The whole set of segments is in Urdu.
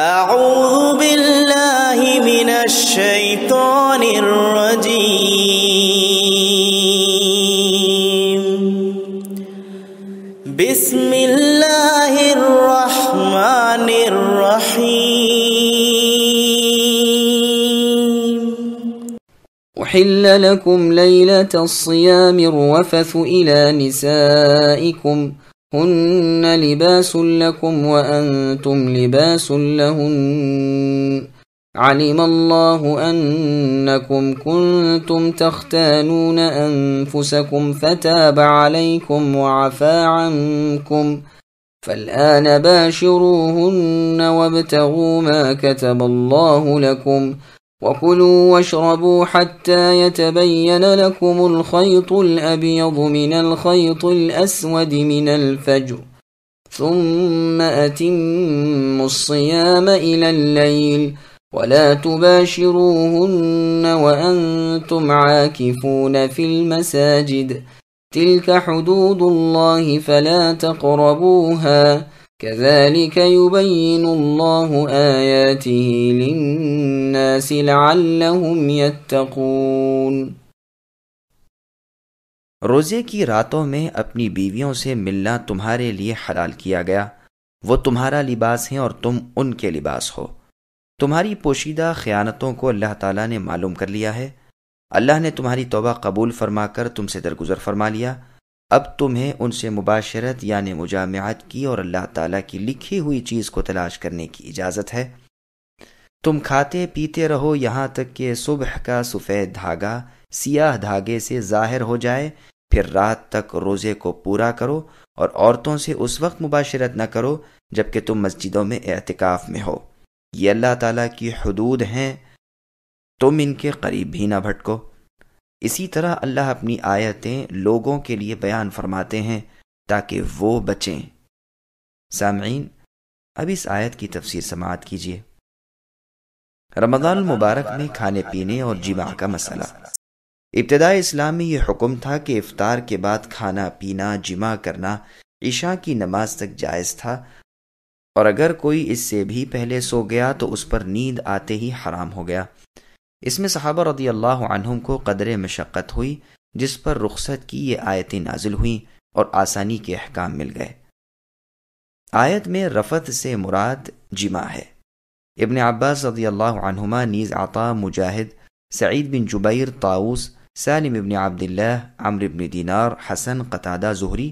أعوذ بالله من الشيطان الرجيم بسم الله الرحمن الرحيم أحل لكم ليلة الصيام الرفث إلى نسائكم ۖ هن لباس لكم وأنتم لباس لهن علم الله أنكم كنتم تختانون أنفسكم فتاب عليكم وعفى عنكم فالآن باشروهن وابتغوا ما كتب الله لكم ۖ وكلوا واشربوا حتى يتبين لكم الخيط الأبيض من الخيط الأسود من الفجر ثم أتموا الصيام إلى الليل ولا تباشروهن وأنتم عاكفون في المساجد تلك حدود الله فلا تقربوها روزے کی راتوں میں اپنی بیویوں سے ملنا تمہارے لیے حلال کیا گیا وہ تمہارا لباس ہیں اور تم ان کے لباس ہو تمہاری پوشیدہ خیانتوں کو اللہ تعالیٰ نے معلوم کر لیا ہے اللہ نے تمہاری توبہ قبول فرما کر تم سے درگزر فرما لیا اب تمہیں ان سے مباشرت یعنی مجامعات کی اور اللہ تعالیٰ کی لکھی ہوئی چیز کو تلاش کرنے کی اجازت ہے تم کھاتے پیتے رہو یہاں تک کہ صبح کا سفید دھاگا سیاہ دھاگے سے ظاہر ہو جائے پھر رات تک روزے کو پورا کرو اور عورتوں سے اس وقت مباشرت نہ کرو جب کہ تم مسجدوں میں اعتکاف میں ہو یہ اللہ تعالیٰ کی حدود ہیں تم ان کے قریب بھی نہ بھٹکو اسی طرح اللہ اپنی آیتیں لوگوں کے لیے بیان فرماتے ہیں تاکہ وہ بچیں سامعین اب اس آیت کی تفسیر سماعت کیجیے رمضان المبارک میں کھانے پینے اور جمع کا مسئلہ ابتدائی اسلام میں یہ حکم تھا کہ افطار کے بعد کھانا پینا جمع کرنا عشاء کی نماز تک جائز تھا اور اگر کوئی اس سے بھی پہلے سو گیا تو اس پر نیند آتے ہی حرام ہو گیا اس میں صحابہ رضی اللہ عنہم کو قدر مشقت ہوئی جس پر رخصت کی یہ آیتیں نازل ہوئیں اور آسانی کے احکام مل گئے آیت میں رفت سے مراد جمع ہے ابن عباس رضی اللہ عنہما نیز عطا مجاہد سعید بن جبیر طاؤس سالم ابن عبداللہ عمر ابن دینار حسن قطادہ زہری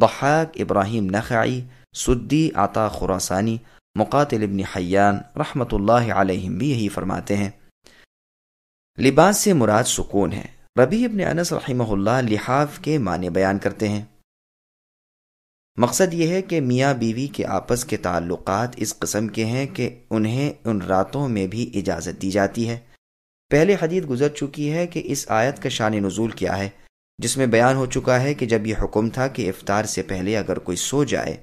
ضحاک ابراہیم نخعی سدی عطا خراسانی مقاتل ابن حیان رحمۃ اللہ علیہم بھی یہی فرماتے ہیں لباس سے مراد سکون ہے ربی ابن انس رحمہ اللہ لحاف کے معنی بیان کرتے ہیں مقصد یہ ہے کہ میاں بیوی کے آپس کے تعلقات اس قسم کے ہیں کہ انہیں ان راتوں میں بھی اجازت دی جاتی ہے پہلے حدیث گزر چکی ہے کہ اس آیت کا شان نزول کیا ہے جس میں بیان ہو چکا ہے کہ جب یہ حکم تھا کہ افطار سے پہلے اگر کوئی سو جائے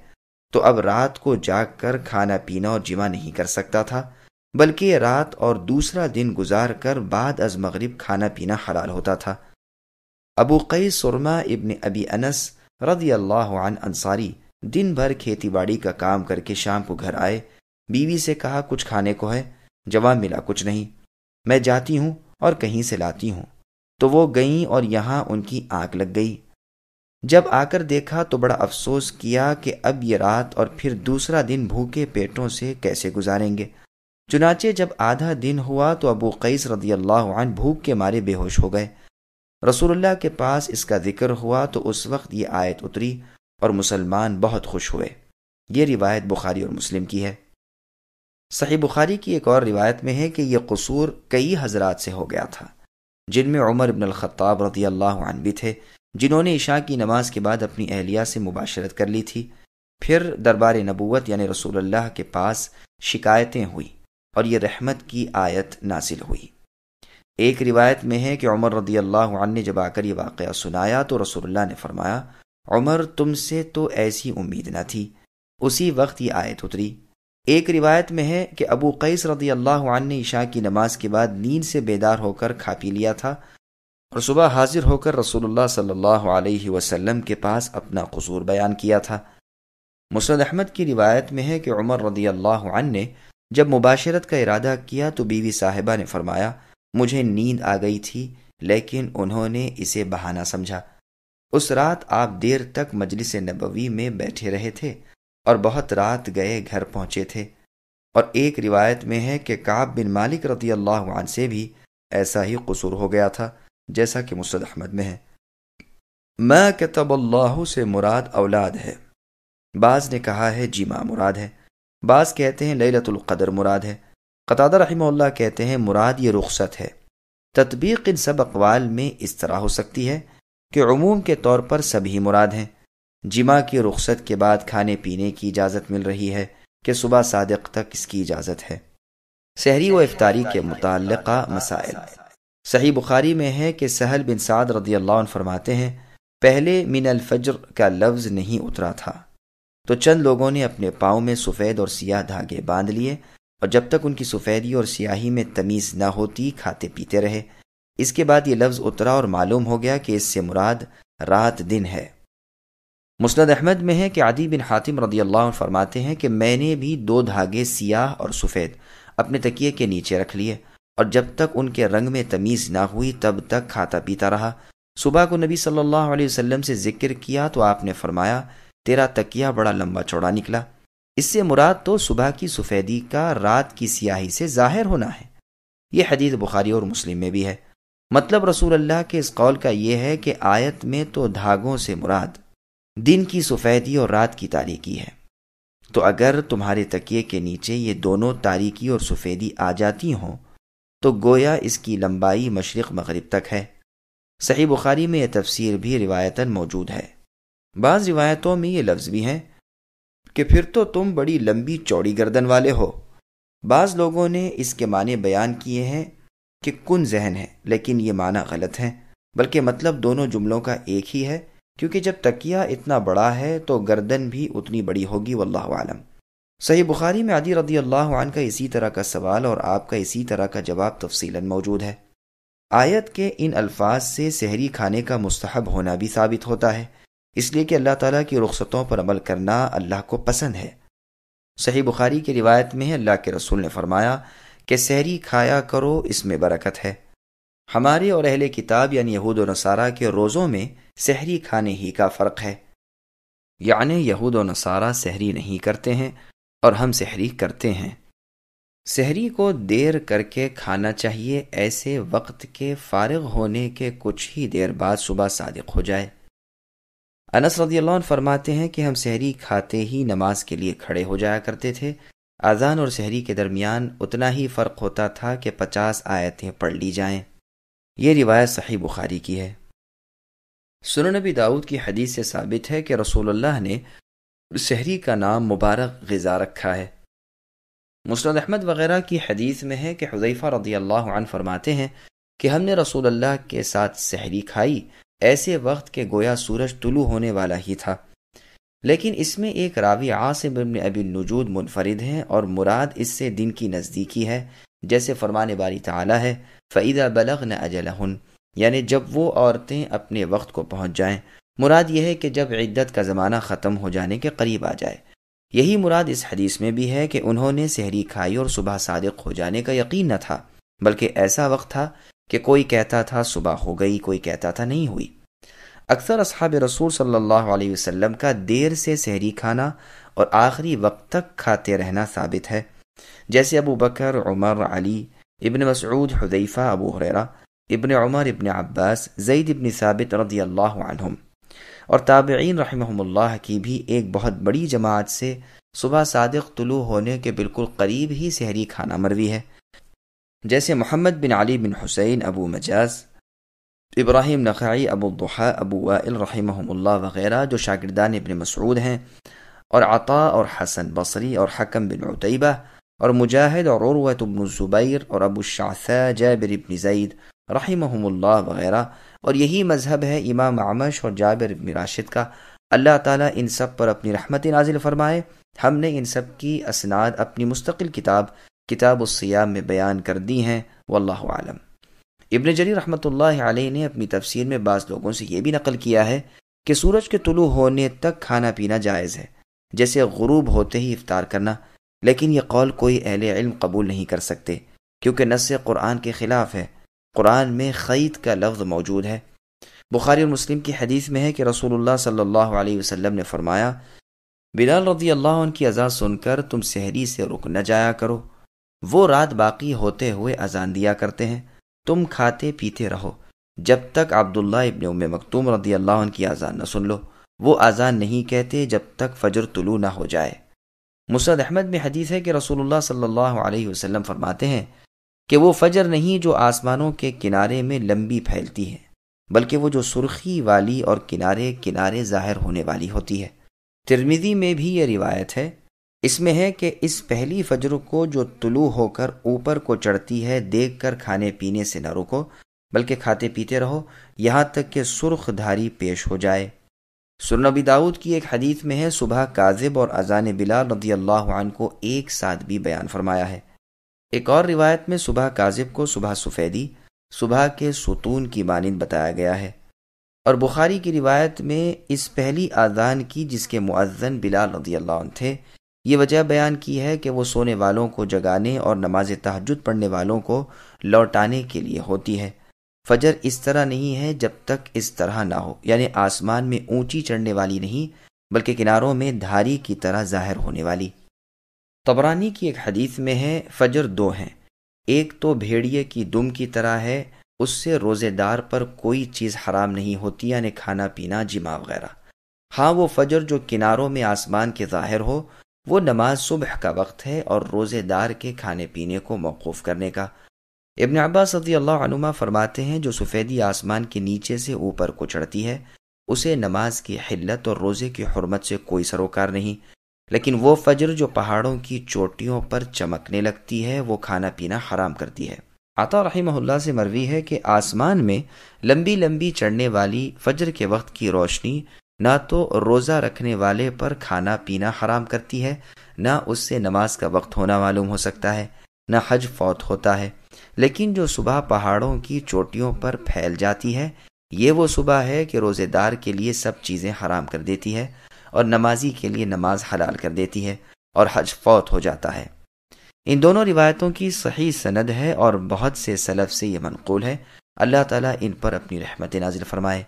تو اب رات کو جاگ کر کھانا پینا اور جمع نہیں کر سکتا تھا بلکہ یہ رات اور دوسرا دن گزار کر بعد از مغرب کھانا پینا حلال ہوتا تھا ابو قی سرما ابن ابی انس رضی اللہ عن انصاری دن بھر کھیتی باڑی کا کام کر کے شام کو گھر آئے بیوی سے کہا کچھ کھانے کو ہے جواب ملا کچھ نہیں میں جاتی ہوں اور کہیں سے لاتی ہوں تو وہ گئیں اور یہاں ان کی آنکھ لگ گئی جب آ کر دیکھا تو بڑا افسوس کیا کہ اب یہ رات اور پھر دوسرا دن بھوکے پیٹوں سے کیسے گزاریں گے چنانچہ جب آدھا دن ہوا تو ابو قیس رضی اللہ عنہ بھوک کے مارے بے ہوش ہو گئے رسول اللہ کے پاس اس کا ذکر ہوا تو اس وقت یہ آیت اتری اور مسلمان بہت خوش ہوئے یہ روایت بخاری اور مسلم کی ہے صحیح بخاری کی ایک اور روایت میں ہے کہ یہ قصور کئی حضرات سے ہو گیا تھا جن میں عمر ابن الخطاب رضی اللہ عنہ بھی تھے جنہوں نے عشاء کی نماز کے بعد اپنی اہلیہ سے مباشرت کر لی تھی پھر دربار نبوت یعنی رسول اللہ کے پاس شکایتیں ہوئی اور یہ رحمت کی آیت ناصل ہوئی ایک روایت میں ہے کہ عمر رضی اللہ عنہ نے جب آ کر یہ واقعہ سنایا تو رسول اللہ نے فرمایا عمر تم سے تو ایسی امید نہ تھی اسی وقت یہ آیت اتری ایک روایت میں ہے کہ ابو قیس رضی اللہ عنہ نے عشاء کی نماز کے بعد نیند سے بیدار ہو کر کھا پی لیا تھا اور صبح حاضر ہو کر رسول اللہ صلی اللہ علیہ وسلم کے پاس اپنا قصور بیان کیا تھا مسد احمد کی روایت میں ہے کہ عمر رضی اللہ عنہ نے جب مباشرت کا ارادہ کیا تو بیوی صاحبہ نے فرمایا مجھے نیند آ گئی تھی لیکن انہوں نے اسے بہانہ سمجھا اس رات آپ دیر تک مجلس نبوی میں بیٹھے رہے تھے اور بہت رات گئے گھر پہنچے تھے اور ایک روایت میں ہے کہ کعب بن مالک رضی اللہ عنہ سے بھی ایسا ہی قصور ہو گیا تھا جیسا کہ مسد احمد میں ہے میں کتب اللہ سے مراد اولاد ہے بعض نے کہا ہے جی ماں مراد ہے بعض کہتے ہیں لیلت القدر مراد ہے قطع رحمہ اللہ کہتے ہیں مراد یہ رخصت ہے تطبیق ان سب اقوال میں اس طرح ہو سکتی ہے کہ عموم کے طور پر سبھی مراد ہیں جمع کی رخصت کے بعد کھانے پینے کی اجازت مل رہی ہے کہ صبح صادق تک اس کی اجازت ہے سحری و افطاری کے متعلقہ مسائل صحیح بخاری میں ہے کہ سہل بن سعد رضی اللہ عنہ فرماتے ہیں پہلے من الفجر کا لفظ نہیں اترا تھا تو چند لوگوں نے اپنے پاؤں میں سفید اور سیاہ دھاگے باندھ لیے اور جب تک ان کی سفیدی اور سیاہی میں تمیز نہ ہوتی کھاتے پیتے رہے اس کے بعد یہ لفظ اترا اور معلوم ہو گیا کہ اس سے مراد رات دن ہے مسند احمد میں ہے کہ عدی بن حاتم رضی اللہ عنہ فرماتے ہیں کہ میں نے بھی دو دھاگے سیاہ اور سفید اپنے تکیے کے نیچے رکھ لیے اور جب تک ان کے رنگ میں تمیز نہ ہوئی تب تک کھاتا پیتا رہا صبح کو نبی صلی اللہ علیہ وسلم سے ذکر کیا تو آپ نے فرمایا تیرا تکیا بڑا لمبا چوڑا نکلا اس سے مراد تو صبح کی سفیدی کا رات کی سیاہی سے ظاہر ہونا ہے یہ حدیث بخاری اور مسلم میں بھی ہے مطلب رسول اللہ کے اس قول کا یہ ہے کہ آیت میں تو دھاگوں سے مراد دن کی سفیدی اور رات کی تاریکی ہے تو اگر تمہارے تکیے کے نیچے یہ دونوں تاریکی اور سفیدی آ جاتی ہوں تو گویا اس کی لمبائی مشرق مغرب تک ہے صحیح بخاری میں یہ تفسیر بھی روایتاً موجود ہے بعض روایتوں میں یہ لفظ بھی ہیں کہ پھر تو تم بڑی لمبی چوڑی گردن والے ہو بعض لوگوں نے اس کے معنی بیان کیے ہیں کہ کن ذہن ہے لیکن یہ معنی غلط ہے بلکہ مطلب دونوں جملوں کا ایک ہی ہے کیونکہ جب تکیہ اتنا بڑا ہے تو گردن بھی اتنی بڑی ہوگی واللہ عالم صحیح بخاری میں عدی رضی اللہ عنہ کا اسی طرح کا سوال اور آپ کا اسی طرح کا جواب تفصیل موجود ہے آیت کے ان الفاظ سے سحری کھانے کا مستحب ہونا بھی ثابت ہوتا ہے اس لیے کہ اللہ تعالیٰ کی رخصتوں پر عمل کرنا اللہ کو پسند ہے صحیح بخاری کی روایت میں اللہ کے رسول نے فرمایا کہ سحری کھایا کرو اس میں برکت ہے ہمارے اور اہل کتاب یعنی یہود و نصارہ کے روزوں میں سحری کھانے ہی کا فرق ہے یعنی یہود و نصارہ سحری نہیں کرتے ہیں اور ہم سحری کرتے ہیں سحری کو دیر کر کے کھانا چاہیے ایسے وقت کے فارغ ہونے کے کچھ ہی دیر بعد صبح صادق ہو جائے انس رضی اللہ عنہ فرماتے ہیں کہ ہم سحری کھاتے ہی نماز کے لیے کھڑے ہو جایا کرتے تھے آزان اور سحری کے درمیان اتنا ہی فرق ہوتا تھا کہ پچاس آیتیں پڑھ لی جائیں یہ روایت صحیح بخاری کی ہے سنن نبی داود کی حدیث سے ثابت ہے کہ رسول اللہ نے سحری کا نام مبارک غذا رکھا ہے مسرت احمد وغیرہ کی حدیث میں ہے کہ حضیفہ رضی اللہ عنہ فرماتے ہیں کہ ہم نے رسول اللہ کے ساتھ سحری کھائی ایسے وقت کے گویا سورج طلوع ہونے والا ہی تھا لیکن اس میں ایک راوی عاصم النجود منفرد ہے اور مراد اس سے دن کی نزدیکی ہے جیسے باری تعالی ہے فعیدہ بلغ نہ یعنی جب وہ عورتیں اپنے وقت کو پہنچ جائیں مراد یہ ہے کہ جب عدت کا زمانہ ختم ہو جانے کے قریب آ جائے یہی مراد اس حدیث میں بھی ہے کہ انہوں نے سحری کھائی اور صبح صادق ہو جانے کا یقین نہ تھا بلکہ ایسا وقت تھا کہ کوئی کہتا تھا صبح ہو گئی کوئی کہتا تھا نہیں ہوئی اکثر اصحاب رسول صلی اللہ علیہ وسلم کا دیر سے سحری کھانا اور آخری وقت تک کھاتے رہنا ثابت ہے جیسے ابو بکر عمر علی ابن مسعود حذیفہ ابو حریرا ابن عمر ابن عباس زید ابن ثابت رضی اللہ عنہم اور تابعین رحمہم اللہ کی بھی ایک بہت بڑی جماعت سے صبح صادق طلوع ہونے کے بالکل قریب ہی سحری کھانا مروی ہے جیسے محمد بن علی بن حسین ابو مجاز ابراہیم نقی ابو الدحہ ابو وائل رحمہم اللہ وغیرہ جو شاگردان ابن مسعود ہیں اور عطا اور حسن بصری اور حکم بن عطیبہ اور مجاہد اور عروت بن زبیر اور ابو الشعثاء جابر ابن زید رحمہم اللہ وغیرہ اور یہی مذہب ہے امام عمش اور جابر بن راشد کا اللہ تعالیٰ ان سب پر اپنی رحمت نازل فرمائے ہم نے ان سب کی اسناد اپنی مستقل کتاب کتاب السیام میں بیان کر دی ہیں واللہ عالم ابن جلی رحمۃ اللہ علیہ نے اپنی تفسیر میں بعض لوگوں سے یہ بھی نقل کیا ہے کہ سورج کے طلوع ہونے تک کھانا پینا جائز ہے جیسے غروب ہوتے ہی افطار کرنا لیکن یہ قول کوئی اہل علم قبول نہیں کر سکتے کیونکہ نص قرآن کے خلاف ہے قرآن میں خیت کا لفظ موجود ہے بخاری المسلم کی حدیث میں ہے کہ رسول اللہ صلی اللہ علیہ وسلم نے فرمایا بلال رضی اللہ عنہ کی اذا سن کر تم سحری سے رک نہ جایا کرو وہ رات باقی ہوتے ہوئے اذان دیا کرتے ہیں تم کھاتے پیتے رہو جب تک عبداللہ ابن ام مکتوم رضی اللہ عنہ کی اذان نہ سن لو وہ اذان نہیں کہتے جب تک فجر طلوع نہ ہو جائے مسد احمد میں حدیث ہے کہ رسول اللہ صلی اللہ علیہ وسلم فرماتے ہیں کہ وہ فجر نہیں جو آسمانوں کے کنارے میں لمبی پھیلتی ہے بلکہ وہ جو سرخی والی اور کنارے کنارے ظاہر ہونے والی ہوتی ہے ترمیدی میں بھی یہ روایت ہے اس میں ہے کہ اس پہلی فجر کو جو طلوع ہو کر اوپر کو چڑھتی ہے دیکھ کر کھانے پینے سے نہ رکو بلکہ کھاتے پیتے رہو یہاں تک کہ سرخ دھاری پیش ہو جائے سرنبی داود کی ایک حدیث میں ہے صبح کاذب اور اذان بلال رضی اللہ عنہ کو ایک ساتھ بھی بیان فرمایا ہے ایک اور روایت میں صبح کاذب کو صبح سفیدی صبح کے ستون کی مانند بتایا گیا ہے اور بخاری کی روایت میں اس پہلی آزان کی جس کے معزن بلا رضی اللہ عنہ تھے یہ وجہ بیان کی ہے کہ وہ سونے والوں کو جگانے اور نماز تحجد پڑھنے والوں کو لوٹانے کے لیے ہوتی ہے فجر اس طرح نہیں ہے جب تک اس طرح نہ ہو یعنی آسمان میں اونچی چڑھنے والی نہیں بلکہ کناروں میں دھاری کی طرح ظاہر ہونے والی تبرانی کی ایک حدیث میں ہے فجر دو ہیں ایک تو بھیڑیے کی دم کی طرح ہے اس سے روزے دار پر کوئی چیز حرام نہیں ہوتی یعنی کھانا پینا جمع وغیرہ ہاں وہ فجر جو کناروں میں آسمان کے ظاہر ہو وہ نماز صبح کا وقت ہے اور روزے دار کے کھانے پینے کو موقوف کرنے کا ابن عباس رضی اللہ عنما فرماتے ہیں جو سفیدی آسمان کے نیچے سے اوپر کو چڑھتی ہے اسے نماز کی حلت اور روزے کی حرمت سے کوئی سروکار نہیں لیکن وہ فجر جو پہاڑوں کی چوٹیوں پر چمکنے لگتی ہے وہ کھانا پینا حرام کرتی ہے عطا رحمہ اللہ سے مروی ہے کہ آسمان میں لمبی لمبی چڑھنے والی فجر کے وقت کی روشنی نہ تو روزہ رکھنے والے پر کھانا پینا حرام کرتی ہے نہ اس سے نماز کا وقت ہونا معلوم ہو سکتا ہے نہ حج فوت ہوتا ہے لیکن جو صبح پہاڑوں کی چوٹیوں پر پھیل جاتی ہے یہ وہ صبح ہے کہ روزے دار کے لیے سب چیزیں حرام کر دیتی ہے اور نمازی کے لیے نماز حلال کر دیتی ہے اور حج فوت ہو جاتا ہے ان دونوں روایتوں کی صحیح سند ہے اور بہت سے سلف سے یہ منقول ہے اللہ تعالیٰ ان پر اپنی رحمت نازل فرمائے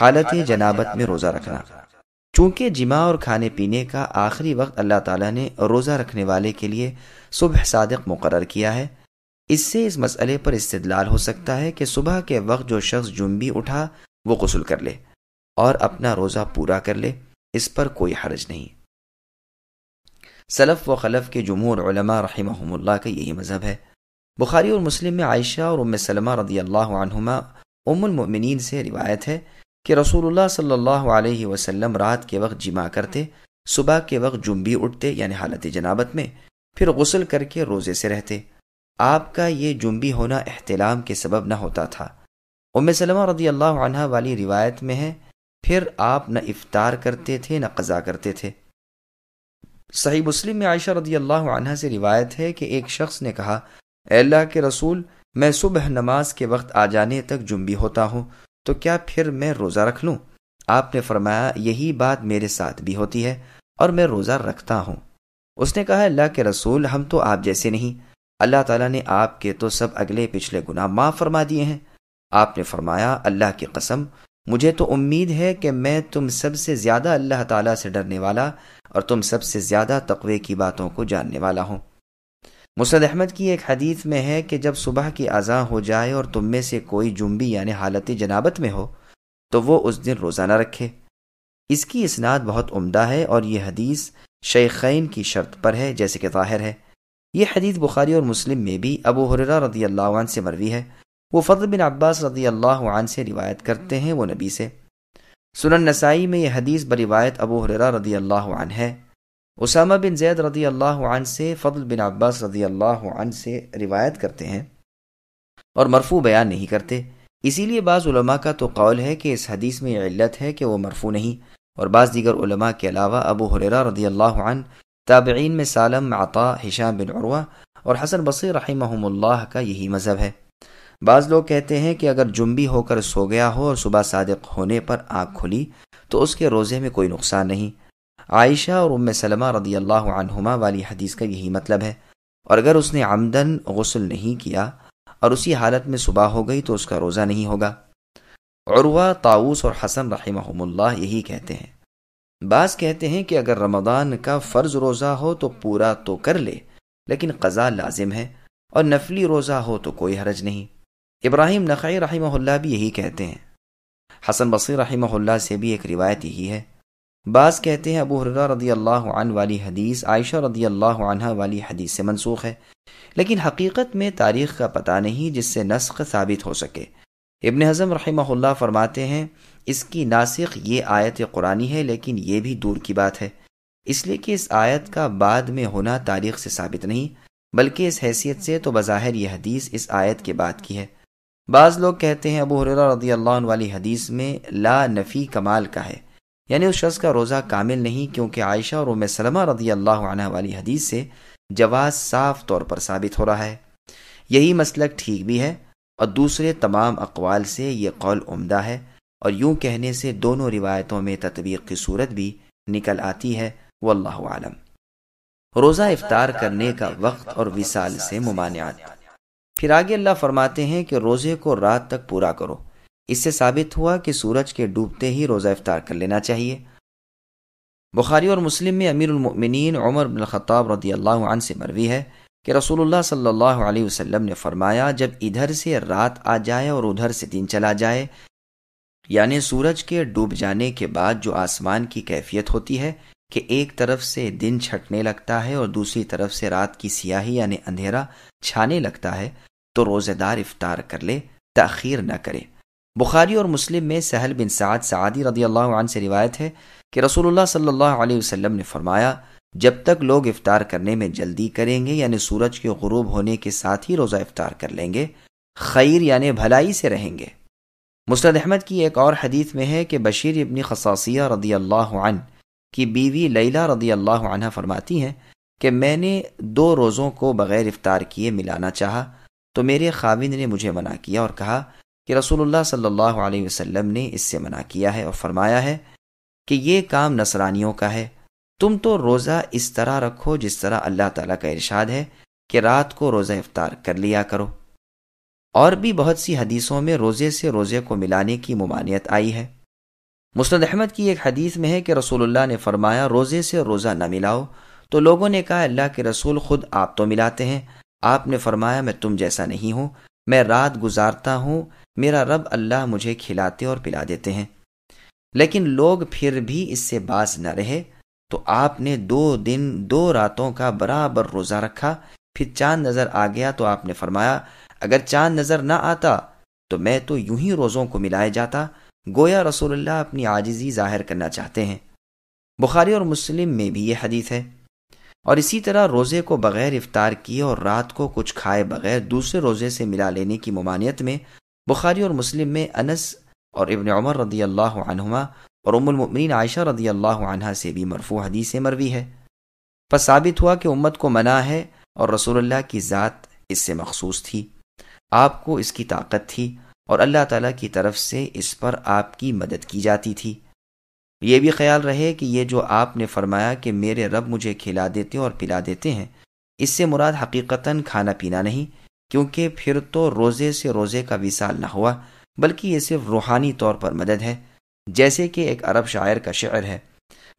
حالت جنابت میں روزہ رکھنا چونکہ جمع اور کھانے پینے کا آخری وقت اللہ تعالیٰ نے روزہ رکھنے والے کے لیے صبح صادق مقرر کیا ہے اس سے اس مسئلے پر استدلال ہو سکتا ہے کہ صبح کے وقت جو شخص جنبی اٹھا وہ غسل کر لے اور اپنا روزہ پورا کر لے اس پر کوئی حرج نہیں سلف و خلف کے جمہور علماء رحمہ اللہ کا یہی مذہب ہے بخاری اور مسلم میں عائشہ اور ام سلمہ رضی اللہ عنہما ام المؤمنین سے روایت ہے کہ رسول اللہ صلی اللہ علیہ وسلم رات کے وقت جمع کرتے صبح کے وقت جمبی اٹھتے یعنی حالت جنابت میں پھر غسل کر کے روزے سے رہتے آپ کا یہ جمبی ہونا احتلام کے سبب نہ ہوتا تھا ام سلمہ رضی اللہ عنہ والی روایت میں ہے پھر آپ نہ افطار کرتے تھے نہ قضا کرتے تھے صحیح مسلم میں عائشہ رضی اللہ عنہ سے روایت ہے کہ ایک شخص نے کہا اے اللہ کے رسول میں صبح نماز کے وقت آ جانے تک جمبی ہوتا ہوں تو کیا پھر میں روزہ رکھ لوں آپ نے فرمایا یہی بات میرے ساتھ بھی ہوتی ہے اور میں روزہ رکھتا ہوں اس نے کہا اللہ کے رسول ہم تو آپ جیسے نہیں اللہ تعالیٰ نے آپ کے تو سب اگلے پچھلے گناہ فرما دیے ہیں آپ نے فرمایا اللہ کی قسم مجھے تو امید ہے کہ میں تم سب سے زیادہ اللہ تعالیٰ سے ڈرنے والا اور تم سب سے زیادہ تقوی کی باتوں کو جاننے والا ہوں مسد احمد کی ایک حدیث میں ہے کہ جب صبح کی اذاں ہو جائے اور تم میں سے کوئی جنبی یعنی حالت جنابت میں ہو تو وہ اس دن روزانہ رکھے اس کی اسناد بہت عمدہ ہے اور یہ حدیث شیخین کی شرط پر ہے جیسے کہ ظاہر ہے یہ حدیث بخاری اور مسلم میں بھی ابو حرا رضی اللہ عنہ سے مروی ہے وہ فضل بن عباس رضی اللہ عنہ سے روایت کرتے ہیں وہ نبی سے سنن نسائی میں یہ حدیث بروایت ابو حرا رضی اللہ عنہ ہے اسامہ بن زید رضی اللہ عنہ سے فضل بن عباس رضی اللہ عنہ سے روایت کرتے ہیں اور مرفو بیان نہیں کرتے اسی لیے بعض علماء کا تو قول ہے کہ اس حدیث میں یہ علت ہے کہ وہ مرفو نہیں اور بعض دیگر علماء کے علاوہ ابو حریرہ رضی اللہ عنہ تابعین میں سالم عطا حشام بن عروہ اور حسن بصیر رحمہم اللہ کا یہی مذہب ہے بعض لوگ کہتے ہیں کہ اگر جنبی ہو کر سو گیا ہو اور صبح صادق ہونے پر آنکھ کھلی تو اس کے روزے میں کوئی نقصان نہیں عائشہ اور ام سلمہ رضی اللہ عنہما والی حدیث کا یہی مطلب ہے اور اگر اس نے عمدن غسل نہیں کیا اور اسی حالت میں صبح ہو گئی تو اس کا روزہ نہیں ہوگا عروہ تاؤس اور حسن رحمہ اللہ یہی کہتے ہیں بعض کہتے ہیں کہ اگر رمضان کا فرض روزہ ہو تو پورا تو کر لے لیکن قضا لازم ہے اور نفلی روزہ ہو تو کوئی حرج نہیں ابراہیم نقی رحمہ اللہ بھی یہی کہتے ہیں حسن بصیر رحمہ اللہ سے بھی ایک روایت یہی ہے بعض کہتے ہیں ابو حرا رضی اللہ عنہ والی حدیث عائشہ رضی اللہ عنہ والی حدیث سے منسوخ ہے لیکن حقیقت میں تاریخ کا پتہ نہیں جس سے نسخ ثابت ہو سکے ابن حضم رحمہ اللہ فرماتے ہیں اس کی ناسخ یہ آیت قرآن ہے لیکن یہ بھی دور کی بات ہے اس لیے کہ اس آیت کا بعد میں ہونا تاریخ سے ثابت نہیں بلکہ اس حیثیت سے تو بظاہر یہ حدیث اس آیت کے بعد کی ہے بعض لوگ کہتے ہیں ابو حرا رضی اللہ عنہ والی حدیث میں لا نفی کمال کا ہے یعنی اس شخص کا روزہ کامل نہیں کیونکہ عائشہ اور ام سلمہ رضی اللہ عنہ والی حدیث سے جواز صاف طور پر ثابت ہو رہا ہے یہی مسلک ٹھیک بھی ہے اور دوسرے تمام اقوال سے یہ قول عمدہ ہے اور یوں کہنے سے دونوں روایتوں میں تطبیق کی صورت بھی نکل آتی ہے واللہ عالم روزہ افطار کرنے کا وقت اور وصال سے ممانعات پھر آگے اللہ فرماتے ہیں کہ روزے کو رات تک پورا کرو اس سے ثابت ہوا کہ سورج کے ڈوبتے ہی روزہ افطار کر لینا چاہیے بخاری اور مسلم میں امیر المؤمنین عمر بن الخطاب رضی اللہ عنہ سے مروی ہے کہ رسول اللہ صلی اللہ علیہ وسلم نے فرمایا جب ادھر سے رات آ جائے اور ادھر سے دن چلا جائے یعنی سورج کے ڈوب جانے کے بعد جو آسمان کی کیفیت ہوتی ہے کہ ایک طرف سے دن چھٹنے لگتا ہے اور دوسری طرف سے رات کی سیاہی یعنی اندھیرا چھانے لگتا ہے تو روزے دار افطار کر لے تاخیر نہ کرے بخاری اور مسلم میں سہل بن سعد سعادی رضی اللہ عنہ سے روایت ہے کہ رسول اللہ صلی اللہ علیہ وسلم نے فرمایا جب تک لوگ افطار کرنے میں جلدی کریں گے یعنی سورج کے غروب ہونے کے ساتھ ہی روزہ افطار کر لیں گے خیر یعنی بھلائی سے رہیں گے مسرد احمد کی ایک اور حدیث میں ہے کہ بشیر ابن خصاصیہ رضی اللہ عنہ کی بیوی لیلا رضی اللہ عنہ فرماتی ہیں کہ میں نے دو روزوں کو بغیر افطار کیے ملانا چاہا تو میرے خاوند نے مجھے منع کیا اور کہا کہ رسول اللہ صلی اللہ علیہ وسلم نے اس سے منع کیا ہے اور فرمایا ہے کہ یہ کام نصرانیوں کا ہے تم تو روزہ اس طرح رکھو جس طرح اللہ تعالیٰ کا ارشاد ہے کہ رات کو روزہ افطار کر لیا کرو اور بھی بہت سی حدیثوں میں روزے سے روزے کو ملانے کی ممانعت آئی ہے مسند احمد کی ایک حدیث میں ہے کہ رسول اللہ نے فرمایا روزے سے روزہ نہ ملاؤ تو لوگوں نے کہا اللہ کے رسول خود آپ تو ملاتے ہیں آپ نے فرمایا میں تم جیسا نہیں ہوں میں رات گزارتا ہوں میرا رب اللہ مجھے کھلاتے اور پلا دیتے ہیں لیکن لوگ پھر بھی اس سے باز نہ رہے تو آپ نے دو دن دو راتوں کا برابر روزہ رکھا پھر چاند نظر آ گیا تو آپ نے فرمایا اگر چاند نظر نہ آتا تو میں تو یوں ہی روزوں کو ملایا جاتا گویا رسول اللہ اپنی عاجزی ظاہر کرنا چاہتے ہیں بخاری اور مسلم میں بھی یہ حدیث ہے اور اسی طرح روزے کو بغیر افطار کیے اور رات کو کچھ کھائے بغیر دوسرے روزے سے ملا لینے کی ممانعت میں بخاری اور مسلم میں انس اور ابن عمر رضی اللہ عنہما اور ام المؤمنین عائشہ رضی اللہ عنہا سے بھی مرفوع حدیث سے مروی ہے پس ثابت ہوا کہ امت کو منع ہے اور رسول اللہ کی ذات اس سے مخصوص تھی آپ کو اس کی طاقت تھی اور اللہ تعالیٰ کی طرف سے اس پر آپ کی مدد کی جاتی تھی یہ بھی خیال رہے کہ یہ جو آپ نے فرمایا کہ میرے رب مجھے کھلا دیتے اور پلا دیتے ہیں اس سے مراد حقیقتاً کھانا پینا نہیں کیونکہ پھر تو روزے سے روزے کا وصال نہ ہوا بلکہ یہ صرف روحانی طور پر مدد ہے جیسے کہ ایک عرب شاعر کا شعر ہے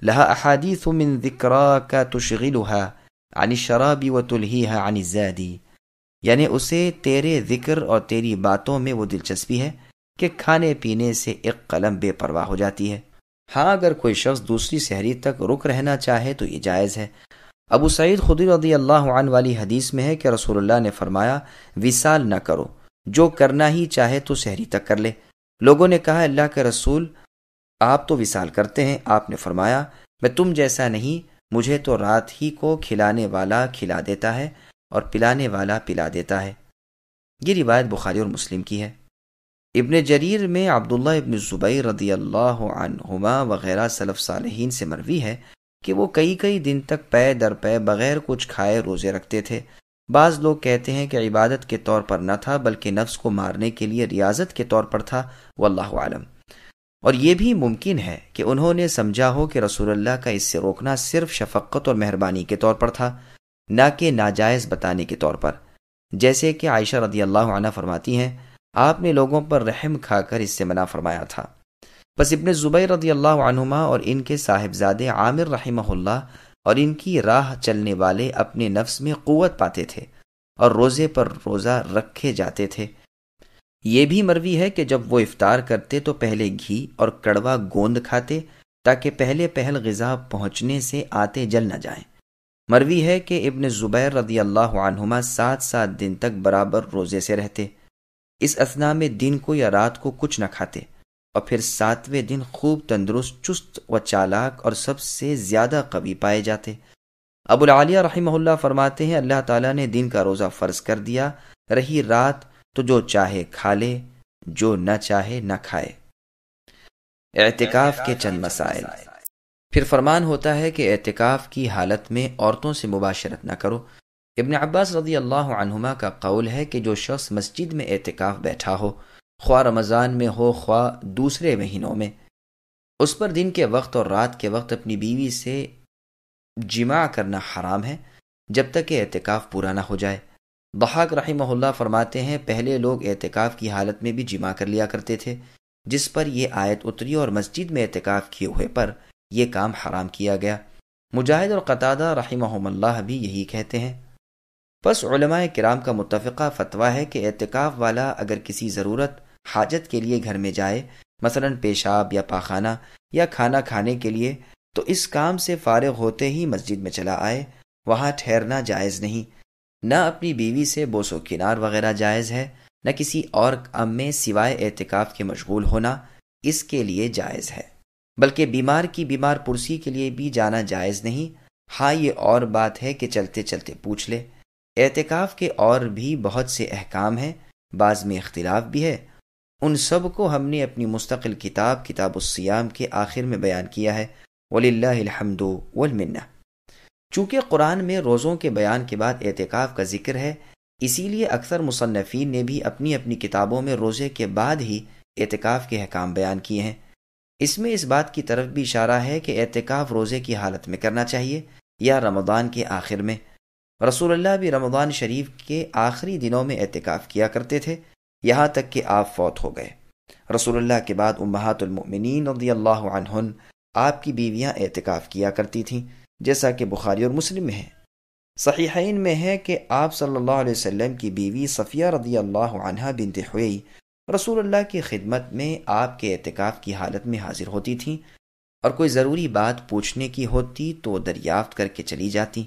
لہا احادیث من ذکرا کا تشغیلحا عنی شرح و تلحی ہے عنی زیدی یعنی اسے تیرے ذکر اور تیری باتوں میں وہ دلچسپی ہے کہ کھانے پینے سے ایک قلم بے پرواہ ہو جاتی ہے ہاں اگر کوئی شخص دوسری سحری تک رک رہنا چاہے تو یہ جائز ہے ابو سعید خدی رضی اللہ عنہ والی حدیث میں ہے کہ رسول اللہ نے فرمایا وصال نہ کرو جو کرنا ہی چاہے تو سحری تک کر لے لوگوں نے کہا اللہ کے رسول آپ تو وصال کرتے ہیں آپ نے فرمایا میں تم جیسا نہیں مجھے تو رات ہی کو کھلانے والا کھلا دیتا ہے اور پلانے والا پلا دیتا ہے یہ روایت بخاری اور مسلم کی ہے ابن جریر میں عبداللہ ابن زبیر رضی اللہ عنہما وغیرہ صلف صالحین سے مروی ہے کہ وہ کئی کئی دن تک پے در پے بغیر کچھ کھائے روزے رکھتے تھے بعض لوگ کہتے ہیں کہ عبادت کے طور پر نہ تھا بلکہ نفس کو مارنے کے لیے ریاضت کے طور پر تھا وہ عالم اور یہ بھی ممکن ہے کہ انہوں نے سمجھا ہو کہ رسول اللہ کا اس سے روکنا صرف شفقت اور مہربانی کے طور پر تھا نہ کہ ناجائز بتانے کے طور پر جیسے کہ عائشہ رضی اللہ عنہ فرماتی ہیں آپ نے لوگوں پر رحم کھا کر اس سے منع فرمایا تھا بس ابن زبیر رضی اللہ عنہما اور ان کے صاحبزادے عامر رحمہ اللہ اور ان کی راہ چلنے والے اپنے نفس میں قوت پاتے تھے اور روزے پر روزہ رکھے جاتے تھے یہ بھی مروی ہے کہ جب وہ افطار کرتے تو پہلے گھی اور کڑوا گوند کھاتے تاکہ پہلے پہل غذا پہنچنے سے آتے جل نہ جائیں مروی ہے کہ ابن زبیر رضی اللہ عنہما سات سات دن تک برابر روزے سے رہتے اس اثنا میں دن کو یا رات کو کچھ نہ کھاتے اور پھر ساتویں دن خوب تندرست چست و چالاک اور سب سے زیادہ قوی پائے جاتے ابو العالیہ رحمہ اللہ فرماتے ہیں اللہ تعالیٰ نے دن کا روزہ فرض کر دیا رہی رات تو جو چاہے کھا لے جو نہ چاہے نہ کھائے اعتکاف کے چند مسائل پھر فرمان ہوتا ہے کہ اعتکاف کی حالت میں عورتوں سے مباشرت نہ کرو ابن عباس رضی اللہ عنہما کا قول ہے کہ جو شخص مسجد میں اعتکاف بیٹھا ہو خواہ رمضان میں ہو خواہ دوسرے مہینوں میں اس پر دن کے وقت اور رات کے وقت اپنی بیوی سے جمع کرنا حرام ہے جب تک کہ اعتکاف پورا نہ ہو جائے بحاق رحمہ اللہ فرماتے ہیں پہلے لوگ اعتکاف کی حالت میں بھی جمع کر لیا کرتے تھے جس پر یہ آیت اتری اور مسجد میں اعتکاف کیے ہوئے پر یہ کام حرام کیا گیا مجاہد اور قطادہ رحمہ اللہ بھی یہی کہتے ہیں بس علماء کرام کا متفقہ فتویٰ ہے کہ اعتکاف والا اگر کسی ضرورت حاجت کے لیے گھر میں جائے مثلا پیشاب یا پاخانہ یا کھانا کھانے کے لیے تو اس کام سے فارغ ہوتے ہی مسجد میں چلا آئے وہاں ٹھہرنا جائز نہیں نہ اپنی بیوی سے بوسو کنار وغیرہ جائز ہے نہ کسی اور ام میں سوائے اعتکاف کے مشغول ہونا اس کے لیے جائز ہے بلکہ بیمار کی بیمار پرسی کے لیے بھی جانا جائز نہیں ہاں یہ اور بات ہے کہ چلتے چلتے پوچھ لے اعتکاف کے اور بھی بہت سے احکام ہیں بعض میں اختلاف بھی ہے ان سب کو ہم نے اپنی مستقل کتاب کتاب السیام کے آخر میں بیان کیا ہے ولی اللہ الحمد چونکہ قرآن میں روزوں کے بیان کے بعد اعتکاف کا ذکر ہے اسی لیے اکثر مصنفین نے بھی اپنی اپنی کتابوں میں روزے کے بعد ہی اعتکاف کے احکام بیان کیے ہیں اس میں اس بات کی طرف بھی اشارہ ہے کہ اعتکاف روزے کی حالت میں کرنا چاہیے یا رمضان کے آخر میں رسول اللہ بھی رمضان شریف کے آخری دنوں میں اعتکاف کیا کرتے تھے یہاں تک کہ آپ فوت ہو گئے رسول اللہ کے بعد امہات المؤمنین رضی اللہ عنہ آپ کی بیویاں اعتکاف کیا کرتی تھیں جیسا کہ بخاری اور مسلم میں ہیں صحیحین میں ہے کہ آپ صلی اللہ علیہ وسلم کی بیوی صفیہ رضی اللہ عنہ بنت ہوئی رسول اللہ کی خدمت میں آپ کے اعتکاف کی حالت میں حاضر ہوتی تھیں اور کوئی ضروری بات پوچھنے کی ہوتی تو دریافت کر کے چلی جاتی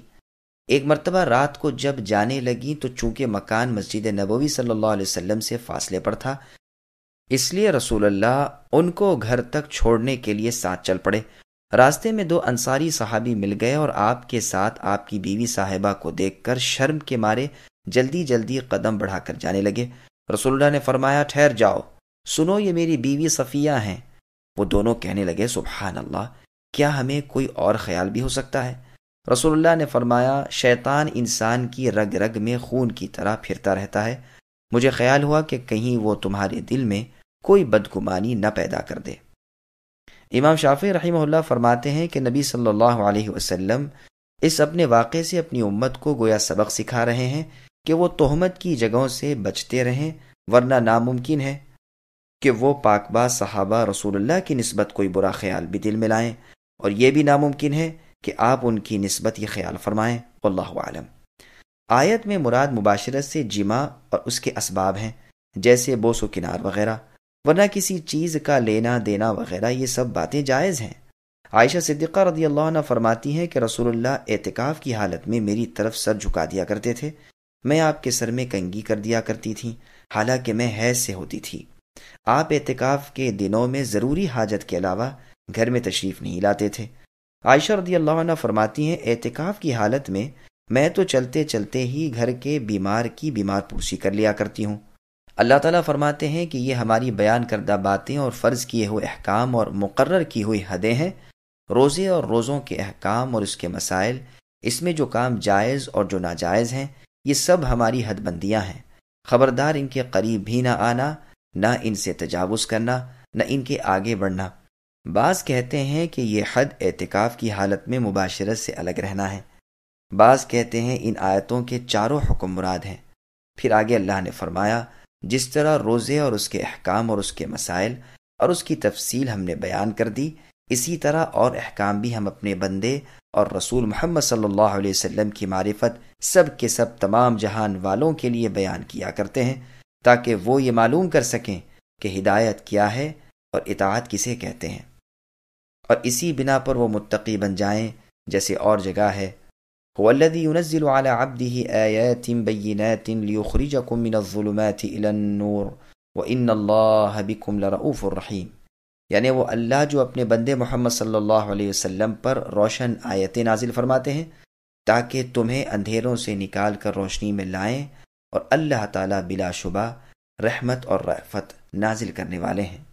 ایک مرتبہ رات کو جب جانے لگی تو چونکہ مکان مسجد نبوی صلی اللہ علیہ وسلم سے فاصلے پر تھا اس لیے رسول اللہ ان کو گھر تک چھوڑنے کے لیے ساتھ چل پڑے راستے میں دو انصاری صحابی مل گئے اور آپ کے ساتھ آپ کی بیوی صاحبہ کو دیکھ کر شرم کے مارے جلدی جلدی قدم بڑھا کر جانے لگے رسول اللہ نے فرمایا ٹھہر جاؤ سنو یہ میری بیوی صفیہ ہیں وہ دونوں کہنے لگے سبحان اللہ کیا ہمیں کوئی اور خیال بھی ہو سکتا ہے رسول اللہ نے فرمایا شیطان انسان کی رگ رگ میں خون کی طرح پھرتا رہتا ہے مجھے خیال ہوا کہ کہیں وہ تمہارے دل میں کوئی بدگمانی نہ پیدا کر دے امام شافی رحمہ اللہ فرماتے ہیں کہ نبی صلی اللہ علیہ وسلم اس اپنے واقعے سے اپنی امت کو گویا سبق سکھا رہے ہیں کہ وہ تہمت کی جگہوں سے بچتے رہیں ورنہ ناممکن ہے کہ وہ پاک با صحابہ رسول اللہ کی نسبت کوئی برا خیال بھی دل میں لائیں اور یہ بھی ناممکن ہے کہ آپ ان کی نسبت یہ خیال فرمائیں اللہ عالم آیت میں مراد مباشرت سے جمع اور اس کے اسباب ہیں جیسے بوس و کنار وغیرہ ورنہ کسی چیز کا لینا دینا وغیرہ یہ سب باتیں جائز ہیں عائشہ صدیقہ رضی اللہ عنہ فرماتی ہیں کہ رسول اللہ اعتکاف کی حالت میں میری طرف سر جھکا دیا کرتے تھے میں آپ کے سر میں کنگی کر دیا کرتی تھی حالانکہ میں حیض سے ہوتی تھی آپ اعتکاف کے دنوں میں ضروری حاجت کے علاوہ گھر میں تشریف نہیں لاتے تھے عائشہ رضی اللہ عنہ فرماتی ہیں اعتکاف کی حالت میں میں تو چلتے چلتے ہی گھر کے بیمار کی بیمار پرسی کر لیا کرتی ہوں اللہ تعالیٰ فرماتے ہیں کہ یہ ہماری بیان کردہ باتیں اور فرض کیے ہوئے احکام اور مقرر کی ہوئی حدیں ہیں روزے اور روزوں کے احکام اور اس کے مسائل اس میں جو کام جائز اور جو ناجائز ہیں یہ سب ہماری حد بندیاں ہیں خبردار ان کے قریب بھی نہ آنا نہ ان سے تجاوز کرنا نہ ان کے آگے بڑھنا بعض کہتے ہیں کہ یہ حد اعتکاف کی حالت میں مباشرت سے الگ رہنا ہے بعض کہتے ہیں ان آیتوں کے چاروں حکم مراد ہیں پھر آگے اللہ نے فرمایا جس طرح روزے اور اس کے احکام اور اس کے مسائل اور اس کی تفصیل ہم نے بیان کر دی اسی طرح اور احکام بھی ہم اپنے بندے اور رسول محمد صلی اللہ علیہ وسلم کی معرفت سب کے سب تمام جہان والوں کے لیے بیان کیا کرتے ہیں تاکہ وہ یہ معلوم کر سکیں کہ ہدایت کیا ہے اور اطاعت کسے کہتے ہیں اور اسی بنا پر وہ متقی بن جائیں جیسے اور جگہ ہے الله بكم لرؤوف الرحیم یعنی وہ اللہ جو اپنے بندے محمد صلی اللہ علیہ وسلم پر روشن آیتیں نازل فرماتے ہیں تاکہ تمہیں اندھیروں سے نکال کر روشنی میں لائیں اور اللہ تعالیٰ بلا شبہ رحمت اور رحفت نازل کرنے والے ہیں